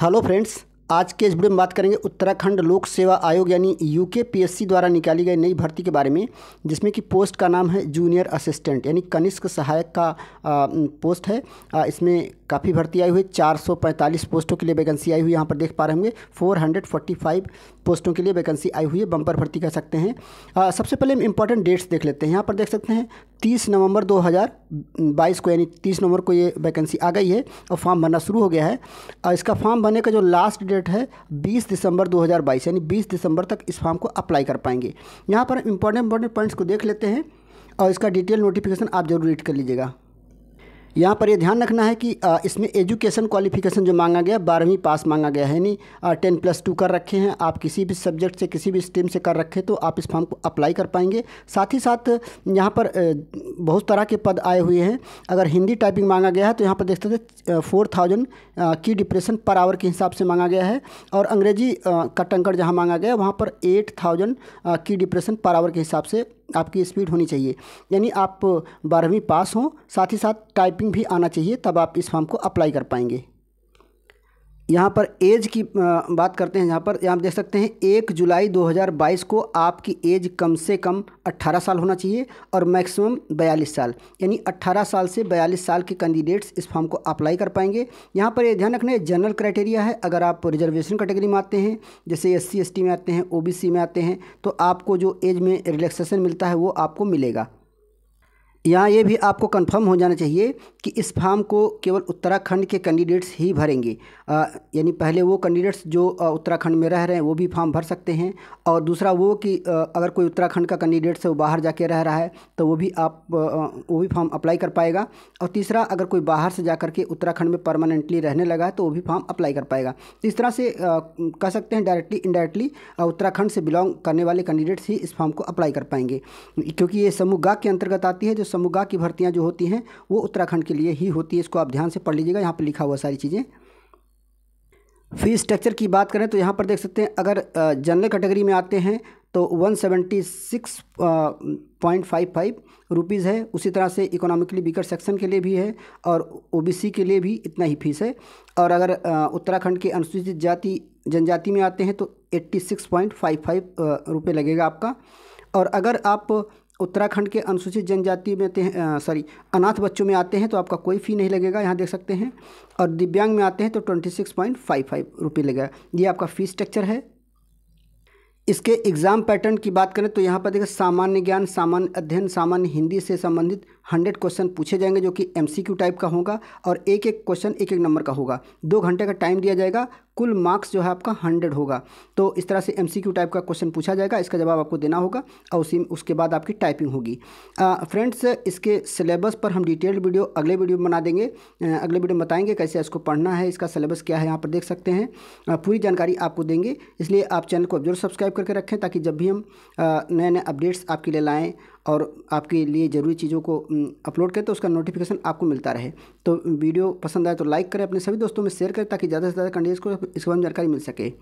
hello friends आज के इस वीडियो में बात करेंगे उत्तराखंड लोक सेवा आयोग यानी यू के पी एस सी द्वारा निकाली गई नई भर्ती के बारे में जिसमें कि पोस्ट का नाम है जूनियर असिस्टेंट यानी कनिष्क सहायक का आ, पोस्ट है आ, इसमें काफ़ी भर्ती आई हुई 445 पोस्टों के लिए वैकेंसी आई हुई यहाँ पर देख पा रहे होंगे 445 पोस्टों के लिए वैकेंसी आई हुई है बम्पर भर्ती कर सकते हैं आ, सबसे पहले हम इंपॉर्टेंट डेट्स देख लेते हैं यहाँ पर देख सकते हैं 30 नवंबर 2022 को यानी 30 नवंबर को ये वैकेंसी आ गई है और फॉर्म भरना शुरू हो गया है और इसका फॉर्म भरने का जो लास्ट डेट है बीस दिसंबर दो यानी बीस दिसंबर तक इस फॉर्म को अप्लाई कर पाएंगे यहाँ पर इंपॉर्टेंट इंपॉर्टेंट पॉइंट्स को देख लेते हैं और इसका डिटेल नोटिफिकेशन आप जरूर रीड कर लीजिएगा यहाँ पर ये यह ध्यान रखना है कि इसमें एजुकेशन क्वालिफिकेशन जो मांगा गया बारहवीं पास मांगा गया है यानी टेन प्लस टू कर रखे हैं आप किसी भी सब्जेक्ट से किसी भी स्ट्रीम से कर रखे तो आप इस फॉर्म को अप्लाई कर पाएंगे साथ ही साथ यहाँ पर बहुत तरह के पद आए हुए हैं अगर हिंदी टाइपिंग मांगा गया है तो यहाँ पर देख सकते फोर थाउजेंड की डिप्रेशन पर आवर के हिसाब से मांगा गया है और अंग्रेजी का जहाँ मांगा गया वहाँ पर एट थाउजेंड की डिप्रेशन पर आवर के हिसाब से आपकी स्पीड होनी चाहिए यानी आप बारहवीं पास हों साथ ही साथ टाइपिंग भी आना चाहिए तब आप इस फॉर्म को अप्लाई कर पाएंगे यहाँ पर एज की बात करते हैं यहाँ पर आप देख सकते हैं एक जुलाई 2022 को आपकी एज कम से कम 18 साल होना चाहिए और मैक्सिमम 42 साल यानी 18 साल से 42 साल के कैंडिडेट्स इस फॉर्म को अप्लाई कर पाएंगे यहाँ पर ये ध्यान रखना है जनरल क्राइटेरिया है अगर आप रिजर्वेशन कैटेगरी में आते हैं जैसे एस सी में आते हैं ओ में आते हैं तो आपको जो एज में रिलैक्सेशन मिलता है वो आपको मिलेगा यहाँ ये भी आपको कंफर्म हो जाना चाहिए कि इस फार्म को केवल उत्तराखंड के कैंडिडेट्स ही भरेंगे यानी पहले वो कैंडिडेट्स जो उत्तराखंड में रह रहे हैं वो भी फार्म भर सकते हैं और दूसरा वो कि अगर कोई उत्तराखंड का कैंडिडेट्स से वो बाहर जाके रह रहा है तो वो भी आप वो भी फार्म अप्लाई कर पाएगा और तीसरा अगर कोई बाहर से जा के उत्तराखंड में परमानेंटली रहने लगा है तो वो भी फार्म अप्लाई कर पाएगा तो इस तरह से कह सकते हैं डायरेक्टली इनडायरेक्टली उत्तराखंड से बिलोंग करने वाले कैंडिडेट्स ही इस फार्म को अप्लाई कर पाएंगे क्योंकि ये समूह गाह के अंतर्गत आती है जो समुगा की भर्तियाँ जो होती हैं वो उत्तराखंड के लिए ही होती है इसको आप ध्यान से पढ़ लीजिएगा यहाँ पर लिखा हुआ सारी चीज़ें फीस स्ट्रक्चर की बात करें तो यहाँ पर देख सकते हैं अगर जनरल कैटेगरी में आते हैं तो one seventy six point five five rupees है उसी तरह से इकोनॉमिकली वीकर सेक्शन के लिए भी है और ओबीसी के लिए भी इतना ही फीस है और अगर उत्तराखंड के अनुसूचित जाति जनजाति में आते हैं तो eighty six point five five रुपये लगेगा आपका और अगर आप उत्तराखंड के अनुसूचित जनजाति में आते हैं सॉरी अनाथ बच्चों में आते हैं तो आपका कोई फ़ी नहीं लगेगा यहाँ देख सकते हैं और दिव्यांग में आते हैं तो twenty six point five five रुपये लगेगा ये आपका फ़ी स्ट्रक्चर है इसके एग्ज़ाम पैटर्न की बात करें तो यहाँ पर देखिए सामान्य ज्ञान सामान्य अध्ययन सामान्य हिंदी से संबंधित हंड्रेड क्वेश्चन पूछे जाएंगे जो कि एम टाइप का होगा और एक एक क्वेश्चन एक एक नंबर का होगा दो घंटे का टाइम दिया जाएगा कुल मार्क्स जो है आपका हंड्रेड होगा तो इस तरह से एम टाइप का क्वेश्चन पूछा जाएगा इसका जवाब आपको देना होगा और उसी उसके बाद आपकी टाइपिंग होगी फ्रेंड्स इसके सिलेबस पर हम डिटेल्ड वीडियो अगले वीडियो में बना देंगे अगले वीडियो में बताएंगे कैसे इसको पढ़ना है इसका सिलेबस क्या है यहाँ पर देख सकते हैं पूरी जानकारी आपको देंगे इसलिए आप चैनल को जरूर सब्सक्राइब करके रखें ताकि जब भी हम नए नए अपडेट्स आपके लिए लाएँ और आपके लिए ज़रूरी चीज़ों को अपलोड करें तो उसका नोटिफिकेशन आपको मिलता रहे तो वीडियो पसंद आए तो लाइक करें अपने सभी दोस्तों में शेयर करें ताकि ज़्यादा से ज़्यादा कैंडिडेट्स को इसके बारे में जानकारी मिल सके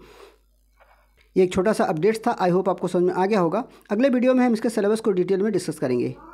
ये एक छोटा सा अपडेट्स था आई होप आपको समझ में आ गया होगा अगले वीडियो में हम इसके सिलेबस को डिटेल में डिस्कस करेंगे